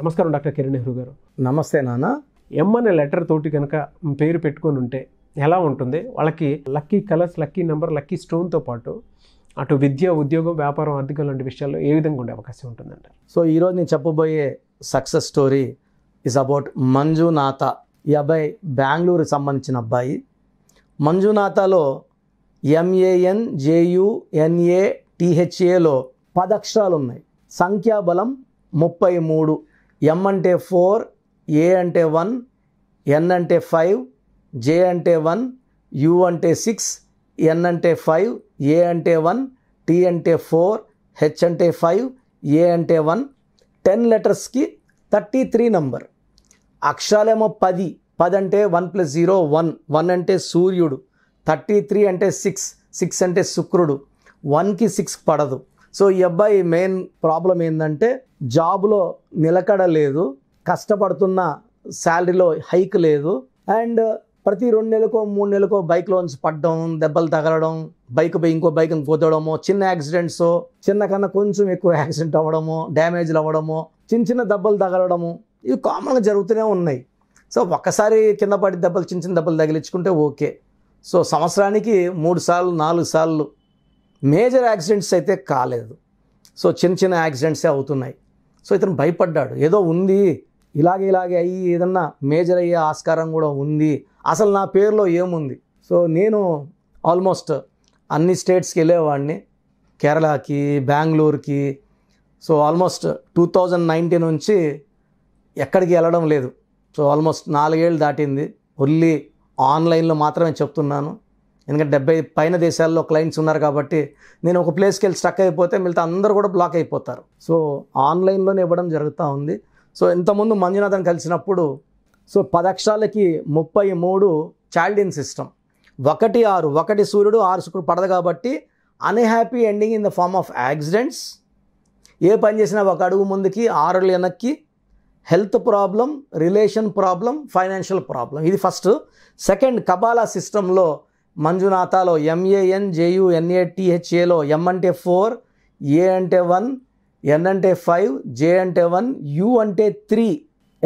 నమస్కారం డాక్టర్ కిరణ్ నెహ్రూ గారు నమస్తే నాన్న ఎం అనే లెటర్ తోటి కనుక పేరు పెట్టుకొని ఉంటే ఎలా ఉంటుంది వాళ్ళకి lucky colours lucky number lucky స్టోన్తో పాటు అటు విద్య ఉద్యోగం వ్యాపారం ఆర్థికం లాంటి విషయాల్లో ఏ విధంగా ఉండే అవకాశం ఉంటుందంట సో ఈరోజు నేను చెప్పబోయే success story is about Manjunatha ఈ అబ్బాయి బెంగళూరు సంబంధించిన అబ్బాయి మంజునాథలో ఎంఏఎన్ జేయుఎన్ఏ టీహెచ్ఏలో పదక్షరాలు ఉన్నాయి సంఖ్యాబలం ముప్పై మూడు ఎం అంటే ఫోర్ ఏ అంటే వన్ ఎన్ అంటే ఫైవ్ జే అంటే వన్ యు అంటే సిక్స్ ఎన్ అంటే ఫైవ్ ఏ అంటే వన్ టీ అంటే ఫోర్ హెచ్ అంటే ఫైవ్ ఏ అంటే వన్ టెన్ లెటర్స్కి థర్టీ త్రీ నంబర్ అక్షరాలేమో పది పది అంటే one plus zero one one అంటే సూర్యుడు థర్టీ త్రీ అంటే సిక్స్ సిక్స్ అంటే శుక్రుడు వన్కి సిక్స్ పడదు సో ఈ అబ్బాయి మెయిన్ ప్రాబ్లం ఏంటంటే జాబ్లో నిలకడ లేదు కష్టపడుతున్న శాలరీలో హైక్ లేదు అండ్ ప్రతి రెండు నెలకో మూడు నెలకో బైక్ లోన్స్ పడడం దెబ్బలు తగలడం బైక్ పోయి ఇంకో బైక్ కొద్దడము చిన్న యాక్సిడెంట్స్ చిన్న కన్నా కొంచెం ఎక్కువ యాక్సిడెంట్ అవ్వడము డ్యామేజ్లు అవ్వడము చిన్న చిన్న దెబ్బలు తగలడము ఇవి కామన్గా జరుగుతూనే ఉన్నాయి సో ఒక్కసారి కింద పడి దెబ్బలు చిన్న చిన్న దెబ్బలు తగిలించుకుంటే ఓకే సో సంవత్సరానికి మూడు సార్లు నాలుగు సార్లు మేజర్ యాక్సిడెంట్స్ అయితే కాలేదు సో చిన్న చిన్న యాక్సిడెంట్సే అవుతున్నాయి సో ఇతను భయపడ్డాడు ఏదో ఉంది ఇలాగే ఇలాగే అయ్యి ఏదన్నా మేజర్ అయ్యే ఆస్కారం కూడా ఉంది అసలు నా పేరులో ఏముంది సో నేను ఆల్మోస్ట్ అన్ని స్టేట్స్కి వెళ్ళేవాడిని కేరళకి బెంగళూరుకి so almost two thousand nineteen నుంచి ఎక్కడికి వెళ్ళడం లేదు సో ఆల్మోస్ట్ నాలుగేళ్ళు దాటింది ఓన్లీ ఆన్లైన్లో మాత్రమే చెప్తున్నాను ఎందుకంటే డెబ్బై పైన దేశాల్లో క్లయింట్స్ ఉన్నారు కాబట్టి నేను ఒక ప్లేస్కి వెళ్ళి స్టక్ అయిపోతే మిగతా అందరూ కూడా బ్లాక్ అయిపోతారు సో ఆన్లైన్లోనే ఇవ్వడం జరుగుతూ ఉంది సో ఇంతకుముందు మంజునాథన్ కలిసినప్పుడు సో పదక్షాలకి ముప్పై మూడు చాల్డిన్ సిస్టమ్ ఒకటి ఆరు ఒకటి సూర్యుడు ఆరు శుక్రుడు పడదు కాబట్టి unhappy ending in the form of accidents ఏ పని చేసినా ఒక అడుగు ముందుకి ఆరు వెనక్కి health problem relation problem financial problem ఇది ఫస్ట్ సెకండ్ కబాలా సిస్టంలో మంజునాథలో ఎంఏఎన్ జేయుఎన్ఏటిహెచ్ఏలో ఎం అంటే ఫోర్ ఏ అంటే వన్ ఎన్ అంటే ఫైవ్ జే అంటే వన్ యు అంటే త్రీ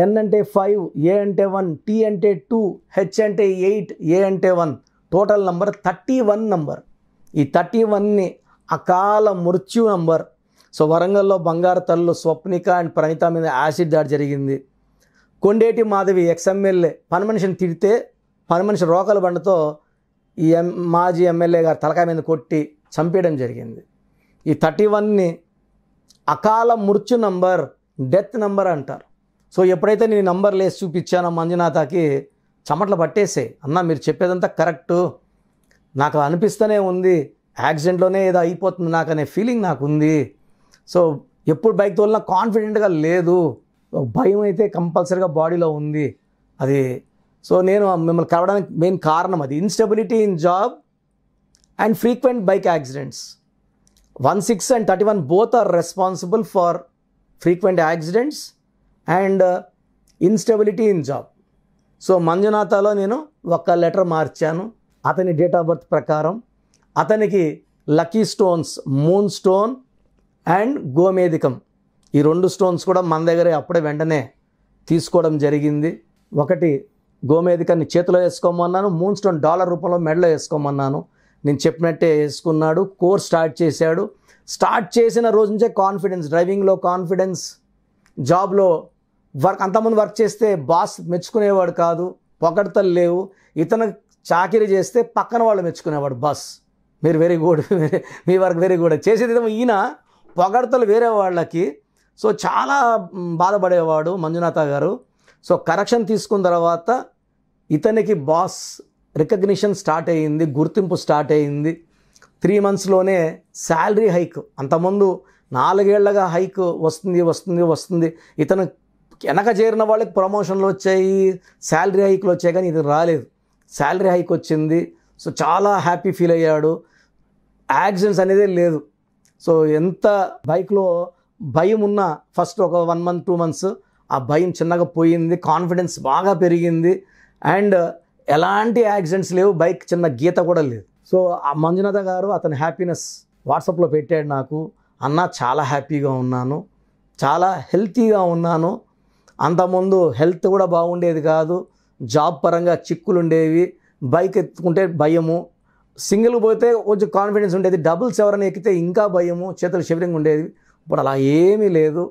ఎన్ అంటే ఫైవ్ ఏ అంటే వన్ టీ అంటే టూ హెచ్ అంటే ఎయిట్ ఏ అంటే one total number thirty one number ఈ థర్టీ వన్ని అకాల మృత్యు నంబర్ సో వరంగల్లో బంగారు తల్లు స్వప్నిక అండ్ ప్రణిత మీద యాసిడ్ దాడి జరిగింది కొండేటి మాధవి ఎక్స్ఎంఎల్ఏ పని మనిషిని తిడితే పని మనిషి రోకల బండతో ఈ ఎం మాజీ ఎమ్మెల్యే గారు తలకాయ మీద కొట్టి చంపేయడం జరిగింది ఈ థర్టీ వన్ని అకాల మృత్యు నంబర్ డెత్ నంబర్ అంటారు సో ఎప్పుడైతే నేను నంబర్ లేసి చూపించానో మంజునాథకి చమట్లు పట్టేసే అన్న మీరు చెప్పేదంతా కరెక్టు నాకు అనిపిస్తూనే ఉంది యాక్సిడెంట్లోనే ఏదో అయిపోతుంది నాకు అనే ఫీలింగ్ నాకు ఉంది సో ఎప్పుడు బైక్ తోలినా కాన్ఫిడెంట్గా లేదు భయం అయితే కంపల్సరీగా బాడీలో ఉంది అది సో నేను మిమ్మల్ని కలవడానికి మెయిన్ కారణం అది instability in job and frequent bike accidents one six and thirty one both are responsible for frequent accidents and instability in job so మంజునాథలో నేను ఒక లెటర్ మార్చాను అతని డేట్ ఆఫ్ బర్త్ ప్రకారం అతనికి lucky stones moon stone and గోమేధికం ఈ రెండు స్టోన్స్ కూడా మన దగ్గరే అప్పుడే వెంటనే తీసుకోవడం జరిగింది ఒకటి గోమేధికని చేతిలో వేసుకోమన్నాను మూన్ స్టోన్ డాలర్ రూపంలో మెడలో వేసుకోమన్నాను నేను చెప్పినట్టే వేసుకున్నాడు కోర్ స్టార్ట్ చేశాడు స్టార్ట్ చేసిన రోజు నుంచే కాన్ఫిడెన్స్ డ్రైవింగ్లో కాన్ఫిడెన్స్ జాబ్లో వర్క్ అంతమంది వర్క్ చేస్తే బాస్ మెచ్చుకునేవాడు కాదు పొగడతలు లేవు ఇతను చాకిరీ చేస్తే పక్కన వాళ్ళు మెచ్చుకునేవాడు బాస్ మీరు వెరీ గుడ్ మీ వర్క్ వెరీ గుడ్ చేసేది ఈయన పొగడతలు వేరే వాళ్ళకి సో చాలా బాధపడేవాడు మంజునాథ గారు సో కరెక్షన్ తీసుకున్న తర్వాత ఇతనికి బాస్ రికగ్నిషన్ స్టార్ట్ అయ్యింది గుర్తింపు స్టార్ట్ అయ్యింది త్రీ మంత్స్లోనే శాలరీ హైక్ అంతకుముందు నాలుగేళ్లగా హైక్ వస్తుంది వస్తుంది వస్తుంది ఇతను వెనక చేరిన వాళ్ళకి ప్రమోషన్లు వచ్చాయి శాలరీ హైక్లు వచ్చాయి కానీ ఇది రాలేదు శాలరీ హైక్ వచ్చింది సో చాలా హ్యాపీ ఫీల్ అయ్యాడు యాక్సిడెంట్స్ అనేది లేదు సో ఎంత బైక్లో భయం ఉన్న ఫస్ట్ ఒక వన్ మంత్ టూ మంత్స్ ఆ భయం చిన్నగా పోయింది కాన్ఫిడెన్స్ బాగా పెరిగింది అండ్ ఎలాంటి యాక్సిడెంట్స్ లేవు బైక్ చిన్న గీత కూడా లేదు సో ఆ మంజునాథ గారు అతని హ్యాపీనెస్ వాట్సాప్లో పెట్టాడు నాకు అన్న చాలా హ్యాపీగా ఉన్నాను చాలా హెల్తీగా ఉన్నాను అంతకుముందు హెల్త్ కూడా బాగుండేది కాదు జాబ్ పరంగా చిక్కులు ఉండేవి బైక్ ఎత్తుకుంటే భయము సింగిల్ పోతే కొంచెం కాన్ఫిడెన్స్ ఉండేది డబుల్స్ ఎవరైనా ఎక్కితే ఇంకా భయము చేతులు షివరింగ్ ఉండేది ఇప్పుడు అలా ఏమీ లేదు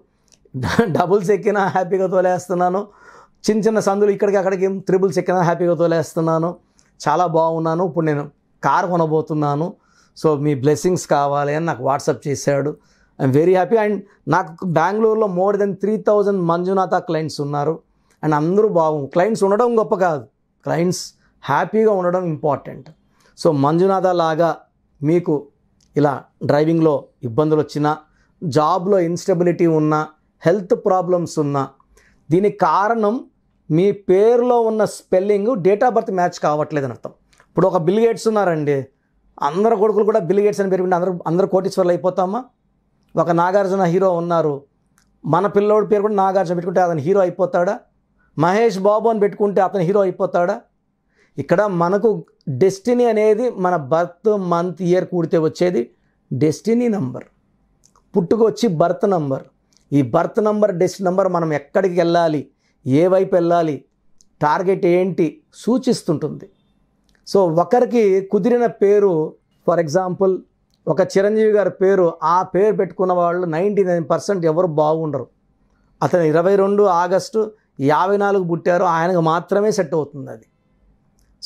డబుల్స్ ఎక్కినా హ్యాపీగా తోలేస్తున్నాను చిన్న చిన్న సందులు ఇక్కడికి అక్కడికి త్రిబుల్స్ ఎక్కినా హ్యాపీగా తోలేస్తున్నాను చాలా బాగున్నాను ఇప్పుడు నేను కార్ కొనబోతున్నాను సో మీ బ్లెస్సింగ్స్ కావాలి అని నాకు వాట్సాప్ చేశాడు ఐఎమ్ వెరీ హ్యాపీ అండ్ నాకు బెంగళూరులో more than three thousand Manjunatha clients ఉన్నారు అండ్ అందరూ బాగు క్లయింట్స్ ఉండడం గొప్ప కాదు క్లయింట్స్ హ్యాపీగా ఉండడం ఇంపార్టెంట్ సో మంజునాథ లాగా మీకు ఇలా డ్రైవింగ్లో ఇబ్బందులు వచ్చినా జాబ్లో ఇన్స్టెబిలిటీ ఉన్నా హెల్త్ ప్రాబ్లమ్స్ ఉన్నా దీనికి కారణం మీ పేరులో ఉన్న spelling date of birth match కావట్లేదు అర్థం ఇప్పుడు ఒక బిల్ గేట్స్ ఉన్నారండి అందరు కొడుకులు కూడా బిల్ గేట్స్ అని పేరుకుంటే అందరు అందరు కోటీశ్వర్లు అయిపోతామా ఒక నాగార్జున హీరో ఉన్నారు మన పిల్లోడి పేరు కూడా నాగార్జున పెట్టుకుంటే అతను హీరో అయిపోతాడా మహేష్ బాబు అని పెట్టుకుంటే అతను హీరో అయిపోతాడా ఇక్కడ మనకు డెస్టినీ అనేది మన బర్త్ మంత్ ఇయర్ కూడితే వచ్చేది డెస్టినీ నంబర్ పుట్టుకొచ్చి బర్త్ నంబర్ ఈ బర్త్ నంబర్ డెస్ట్ నంబర్ మనం ఎక్కడికి వెళ్ళాలి ఏ వైపు వెళ్ళాలి టార్గెట్ ఏంటి సూచిస్తుంటుంది సో ఒకరికి కుదిరిన పేరు ఫర్ ఎగ్జాంపుల్ ఒక చిరంజీవి గారి పేరు ఆ పేరు పెట్టుకున్న వాళ్ళు నైంటీ నైన్ పర్సెంట్ ఎవరు బాగుండరు అతను ఇరవై రెండు ఆగస్టు యాభై నాలుగు పుట్టారు ఆయనకు మాత్రమే సెట్ అవుతుంది అది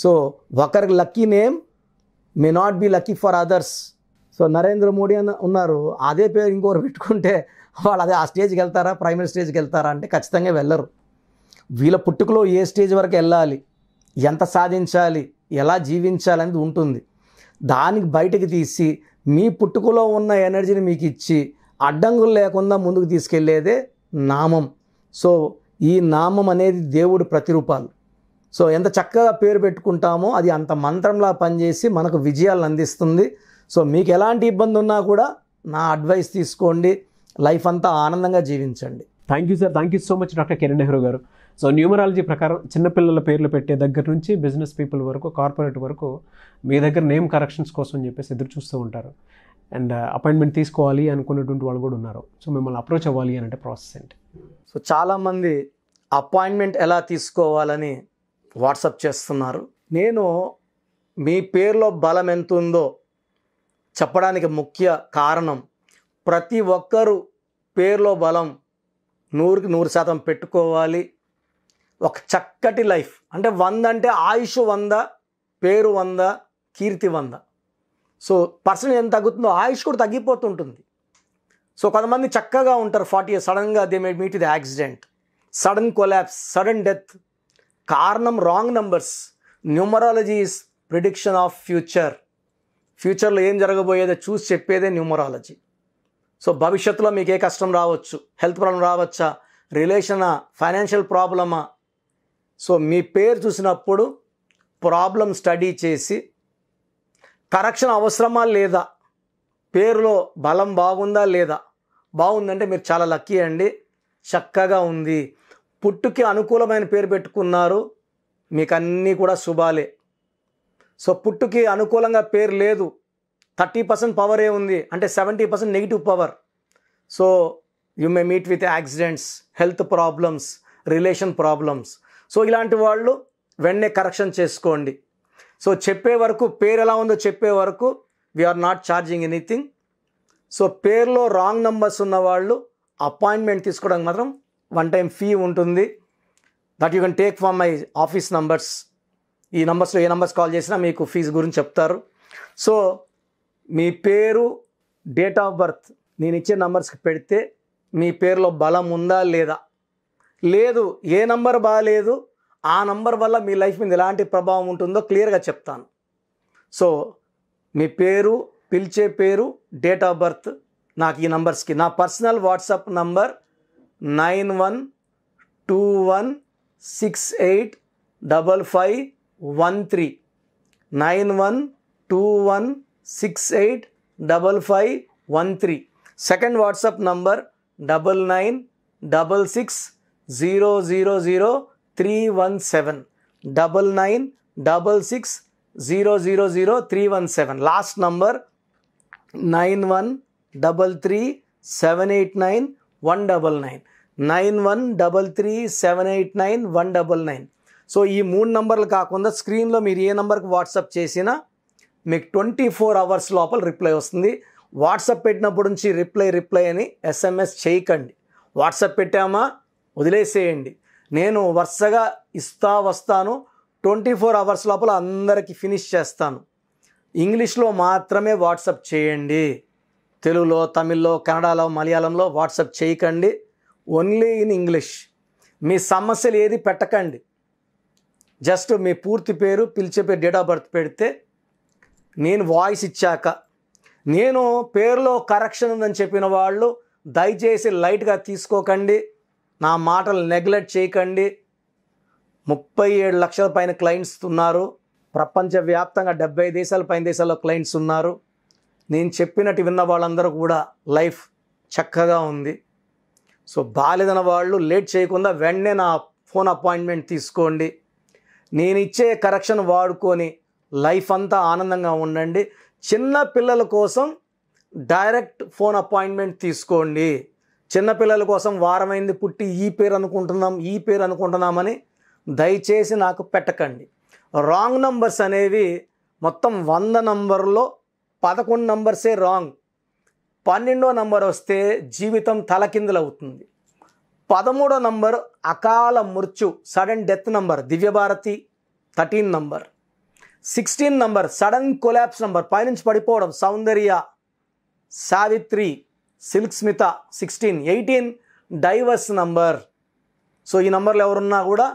సో ఒకరికి lucky name may not be lucky for others so Narendra Modi అని ఉన్నారు అదే పేరు ఇంకొకరు పెట్టుకుంటే వాళ్ళు అదే ఆ స్టేజ్కి వెళ్తారా ప్రైమరీ స్టేజ్కి వెళ్తారా అంటే ఖచ్చితంగా వెళ్ళరు వీళ్ళ పుట్టుకలో ఏ స్టేజ్ వరకు వెళ్ళాలి ఎంత సాధించాలి ఎలా జీవించాలి అనేది ఉంటుంది దానికి బయటకు తీసి మీ పుట్టుకలో ఉన్న ఎనర్జీని మీకు ఇచ్చి అడ్డంగులు లేకుండా ముందుకు తీసుకెళ్లేదే నామం సో ఈ నామం అనేది దేవుడు ప్రతిరూపాలు సో ఎంత చక్కగా పేరు పెట్టుకుంటామో అది అంత మంత్రంలా పనిచేసి మనకు విజయాలను అందిస్తుంది సో మీకు ఎలాంటి ఇబ్బంది ఉన్నా కూడా నా అడ్వైస్ తీసుకోండి లైఫ్ అంతా ఆనందంగా జీవించండి thank you sir thank you so much doctor Kiran Nehru గారు సో న్యూమరాలజీ ప్రకారం చిన్నపిల్లల పేర్లు పెట్టే దగ్గర నుంచి బిజినెస్ పీపుల్ వరకు కార్పొరేట్ వరకు మీ దగ్గర నేమ్ కరెక్షన్స్ కోసం అని చెప్పేసి ఎదురు చూస్తూ ఉంటారు అండ్ అపాయింట్మెంట్ uh, తీసుకోవాలి అనుకునేటువంటి వాళ్ళు కూడా ఉన్నారు సో మిమ్మల్ని అప్రోచ్ అవ్వాలి అని అంటే ప్రాసెస్ ఏంటి సో చాలామంది అపాయింట్మెంట్ ఎలా తీసుకోవాలని వాట్సప్ చేస్తున్నారు నేను మీ పేరులో బలం ఎంత ఉందో చెప్పడానికి ముఖ్య కారణం ప్రతి ఒక్కరు పేరులో బలం నూరుకి నూరు శాతం పెట్టుకోవాలి ఒక చక్కటి లైఫ్ అంటే వంద అంటే ఆయుష్ వంద పేరు వంద కీర్తి వంద సో పర్సన్ ఎంత తగ్గుతుందో ఆయుష్ కూడా తగ్గిపోతుంటుంది సో కొంతమంది చక్కగా ఉంటారు ఫార్టీ ఇయర్స్ సడన్గా దే మే మీట్ ఇది accident sudden collapse sudden death కారణం wrong numbers numerology is prediction of future ఫ్యూచర్లో ఏం జరగబోయేదో చూసి చెప్పేదే న్యూమరాలజీ సో భవిష్యత్తులో మీకు ఏ కష్టం రావచ్చు హెల్త్ ప్రాబ్లం రావచ్చా రిలేషనా ఫైనాన్షియల్ ప్రాబ్లమా సో మీ పేరు చూసినప్పుడు ప్రాబ్లం స్టడీ చేసి కరెక్షన్ అవసరమా లేదా పేరులో బలం బాగుందా లేదా బాగుందంటే మీరు చాలా లక్కీ అండి చక్కగా ఉంది పుట్టుకి అనుకూలమైన పేరు పెట్టుకున్నారు మీకు అన్నీ కూడా శుభాలే సో పుట్టుకి అనుకూలంగా పేరు లేదు థర్టీ పర్సెంట్ పవరే ఉంది అంటే seventy percent negative power so you may meet with accidents health problems relation problems so ఇలాంటి వాళ్ళు వెంటనే కరెక్షన్ చేసుకోండి సో చెప్పే వరకు పేరు ఎలా ఉందో చెప్పే వరకు we are not charging anything so పేర్లో రాంగ్ నంబర్స్ ఉన్న వాళ్ళు అపాయింట్మెంట్ తీసుకోవడానికి మాత్రం వన్ టైం ఫీ ఉంటుంది that you can take from my office numbers ఈ నంబర్స్లో ఏ నంబర్స్ కాల్ చేసినా మీకు ఫీజు గురించి చెప్తారు సో మీ పేరు డేట్ ఆఫ్ బర్త్ నేను ఇచ్చే నంబర్స్కి పెడితే మీ పేరులో బలం ఉందా లేదా లేదు ఏ నంబర్ బాగాలేదు ఆ నంబర్ వల్ల మీ లైఫ్ మీద ఎలాంటి ప్రభావం ఉంటుందో క్లియర్గా చెప్తాను సో మీ పేరు పిలిచే పేరు డేట్ ఆఫ్ బర్త్ నాకు ఈ నంబర్స్కి నా personal WhatsApp number nine one two one six eight double five one three nine one two one six eight double five one three second WhatsApp number double nine double six zero zero zero three one seven double nine double six zero zero zero three one seven last number nine one double three seven eight nine one double nine nine one double three seven eight nine one double nine so ఈ మూడు నంబర్లు కాకుండా స్క్రీన్లో మీరు ఏ నంబర్కి WhatsApp చేసినా మీకు twenty four hours లోపల రిప్లై వస్తుంది వాట్సాప్ పెట్టినప్పటి నుంచి రిప్లై రిప్లై అని ఎస్ఎంఎస్ చేయకండి వాట్సాప్ పెట్టామా వదిలేసేయండి నేను వరుసగా ఇస్తా వస్తాను ట్వంటీ ఫోర్ అవర్స్ లోపల అందరికీ ఫినిష్ చేస్తాను ఇంగ్లీష్లో మాత్రమే వాట్సాప్ చేయండి తెలుగులో తమిళ్లో కన్నడలో మలయాళంలో వాట్సాప్ చేయకండి ఓన్లీ ఇన్ ఇంగ్లీష్ మీ సమస్యలు ఏది పెట్టకండి జస్ట్ మీ పూర్తి పేరు పిలిచే పేరు డేట్ ఆఫ్ బర్త్ పెడితే నేను వాయిస్ ఇచ్చాక నేను పేరులో కరెక్షన్ ఉందని చెప్పిన వాళ్ళు దయచేసి లైట్గా తీసుకోకండి నా మాటలు నెగ్లెక్ట్ చేయకండి ముప్పై ఏడు లక్షల పైన క్లయింట్స్ ఉన్నారు ప్రపంచవ్యాప్తంగా డెబ్బై దేశాల పైన దేశాల్లో క్లయింట్స్ ఉన్నారు నేను చెప్పినట్టు విన్న వాళ్ళందరూ కూడా లైఫ్ చక్కగా ఉంది సో బాలేదన వాళ్ళు లేట్ చేయకుండా వెంటనే నా ఫోన్ అపాయింట్మెంట్ తీసుకోండి నేను ఇచ్చే కరెక్షన్ వాడుకొని లైఫ్ అంతా ఆనందంగా ఉండండి చిన్న పిల్లల కోసం డైరెక్ట్ ఫోన్ అపాయింట్మెంట్ తీసుకోండి చిన్నపిల్లల కోసం వారమైంది పుట్టి ఈ పేరు అనుకుంటున్నాం ఈ పేరు అనుకుంటున్నామని దయచేసి నాకు పెట్టకండి రాంగ్ నంబర్స్ అనేవి మొత్తం వంద నంబర్లో పదకొండు నంబర్సే రాంగ్ పన్నెండో నంబర్ వస్తే జీవితం తలకిందులవుతుంది పదమూడో నంబర్ అకాల మృత్యు sudden death number Divya Bharti thirteen number sixteen number sudden collapse number పైనుంచి పడిపోవడం Soundarya Savitri Silk Smitha sixteen eighteen divorce number so ఈ నంబర్లు ఎవరున్నా కూడా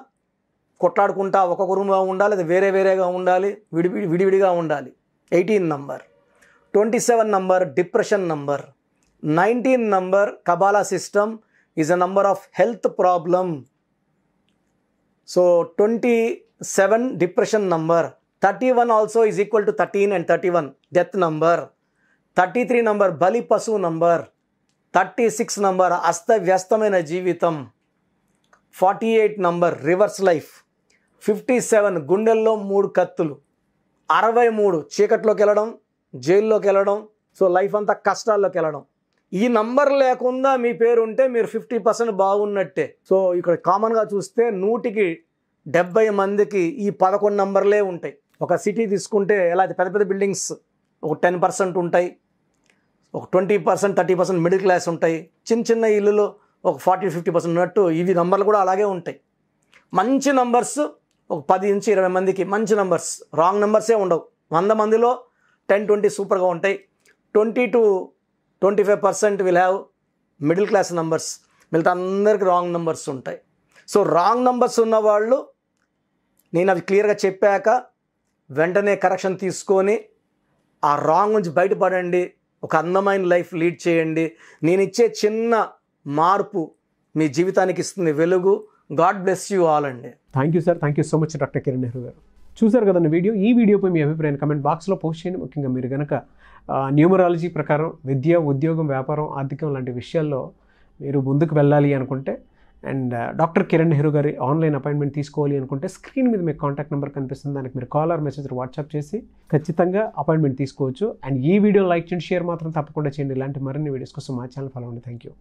కొట్లాడుకుంటా ఒక కుటుంబంగా ఉండాలి అది వేరే వేరేగా ఉండాలి విడి విడివిడిగా ఉండాలి eighteen number twenty seven number depression number nineteen number Kabbalah system is a number of health problem so twenty seven depression number thirty one also is equal to thirteen and thirty one death number thirty three number బలి పశువు number thirty six number అస్తవ్యస్తమైన జీవితం forty eight number reverse life fifty seven గుండెల్లో మూడు కత్తులు అరవై మూడు చీకట్లోకి వెళ్ళడం జైల్లోకి వెళ్ళడం సో లైఫ్ అంతా కష్టాల్లోకి వెళ్ళడం ఈ నంబర్ లేకుండా మీ పేరు ఉంటే మీరు ఫిఫ్టీ పర్సెంట్ బాగున్నట్టే సో ఇక్కడ కామన్గా చూస్తే నూటికి డెబ్బై మందికి ఈ పదకొండు నంబర్లే ఉంటాయి ఒక సిటీ తీసుకుంటే ఎలా పెద్ద పెద్ద బిల్డింగ్స్ ఒక టెన్ పర్సెంట్ ఉంటాయి ఒక twenty percent thirty percent middle class ఉంటాయి చిన్న చిన్న ఇల్లులో ఒక ఫార్టీ ఫిఫ్టీ పర్సెంట్ ఉన్నట్టు ఇవి నంబర్లు కూడా అలాగే ఉంటాయి మంచి నంబర్స్ ఒక పది నుంచి ఇరవై మందికి మంచి నంబర్స్ రాంగ్ నంబర్సే ఉండవు వంద మందిలో టెన్ ట్వంటీ సూపర్గా ఉంటాయి twenty two twenty five percent will have middle class numbers మిగతా అందరికీ రాంగ్ నంబర్స్ ఉంటాయి సో రాంగ్ నంబర్స్ ఉన్నవాళ్ళు నేను అవి క్లియర్గా చెప్పాక వెంటనే కరెక్షన్ తీసుకొని ఆ రాంగ్ నుంచి బయటపడండి ఒక అందమైన లైఫ్ లీడ్ చేయండి నేను ఇచ్చే చిన్న మార్పు మీ జీవితానికి ఇస్తుంది వెలుగు గాడ్ బ్లెస్ యూ ఆల్ అండి thank you sir thank you so much doctor Kiran Nehru గారు చూసారు కదండి వీడియో ఈ వీడియోపై మీ అభిప్రాయం కమెంట్ బాక్స్లో పోస్ట్ చేయండి ముఖ్యంగా మీరు కనుక న్యూమరాలజీ ప్రకారం విద్య ఉద్యోగం వ్యాపారం ఆర్థికం లాంటి విషయాల్లో మీరు ముందుకు వెళ్ళాలి అనుకుంటే అండ్ డాక్టర్ కిరణ్ నెహ్రూ గారి ఆన్లైన్ అపాయింట్మెంట్ తీసుకోవాలి అనుకుంటే స్క్రీన్ మీద మీకు కాంటాక్ట్ నెంబర్ కనిపిస్తుంది దానికి మీరు కాల్ ఆర్ మెసేజ్ వాట్సాప్ చేసి ఖచ్చితంగా అపాయింట్మెంట్ తీసుకోవచ్చు అండ్ ఈ వీడియో లైక్ చేయండి షేర్ మాత్రం తప్పకుండా చేయండి ఇలాంటి మరిన్ని వీడియోస్ కోసం మా ఛానల్ ఫాలో అవ్వండి థ్యాంక్ యూ